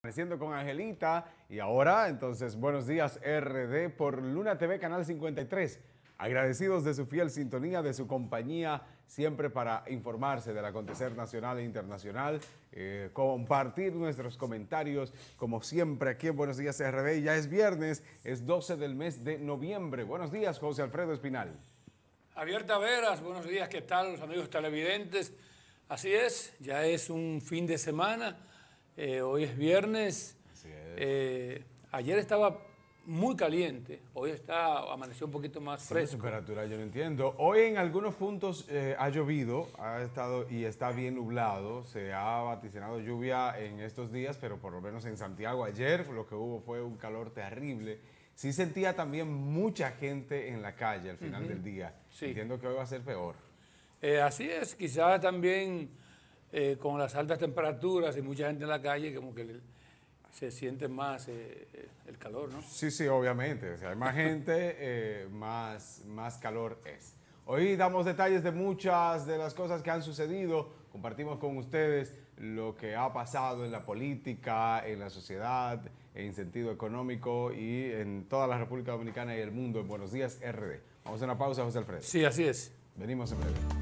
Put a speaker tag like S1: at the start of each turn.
S1: Amaneciendo con Angelita y ahora, entonces, buenos días RD por Luna TV Canal 53. Agradecidos de su fiel sintonía, de su compañía, siempre para informarse del acontecer nacional e internacional, eh, compartir nuestros comentarios, como siempre aquí en Buenos Días RD. Ya es viernes, es 12 del mes de noviembre. Buenos días, José Alfredo Espinal.
S2: Abierta Veras, buenos días, ¿qué tal los amigos televidentes? Así es, ya es un fin de semana eh, hoy es viernes. Eh, ayer estaba muy caliente. Hoy está, amaneció un poquito más fresco.
S1: temperatura, yo no entiendo. Hoy en algunos puntos eh, ha llovido, ha estado y está bien nublado. Se ha vaticinado lluvia en estos días, pero por lo menos en Santiago ayer lo que hubo fue un calor terrible. Sí sentía también mucha gente en la calle al final del día. Entiendo que hoy va a ser peor. así es,
S2: quizás también eh, con las altas temperaturas y mucha gente en la calle, como que
S1: se siente más eh, el calor, ¿no? Sí, sí, obviamente. si hay más gente, eh, más, más calor es. Hoy damos detalles de muchas de las cosas que han sucedido. Compartimos con ustedes lo que ha pasado en la política, en la sociedad, en sentido económico y en toda la República Dominicana y el mundo. Buenos días, RD. Vamos a una pausa, José Alfredo. Sí, así es. Venimos en breve.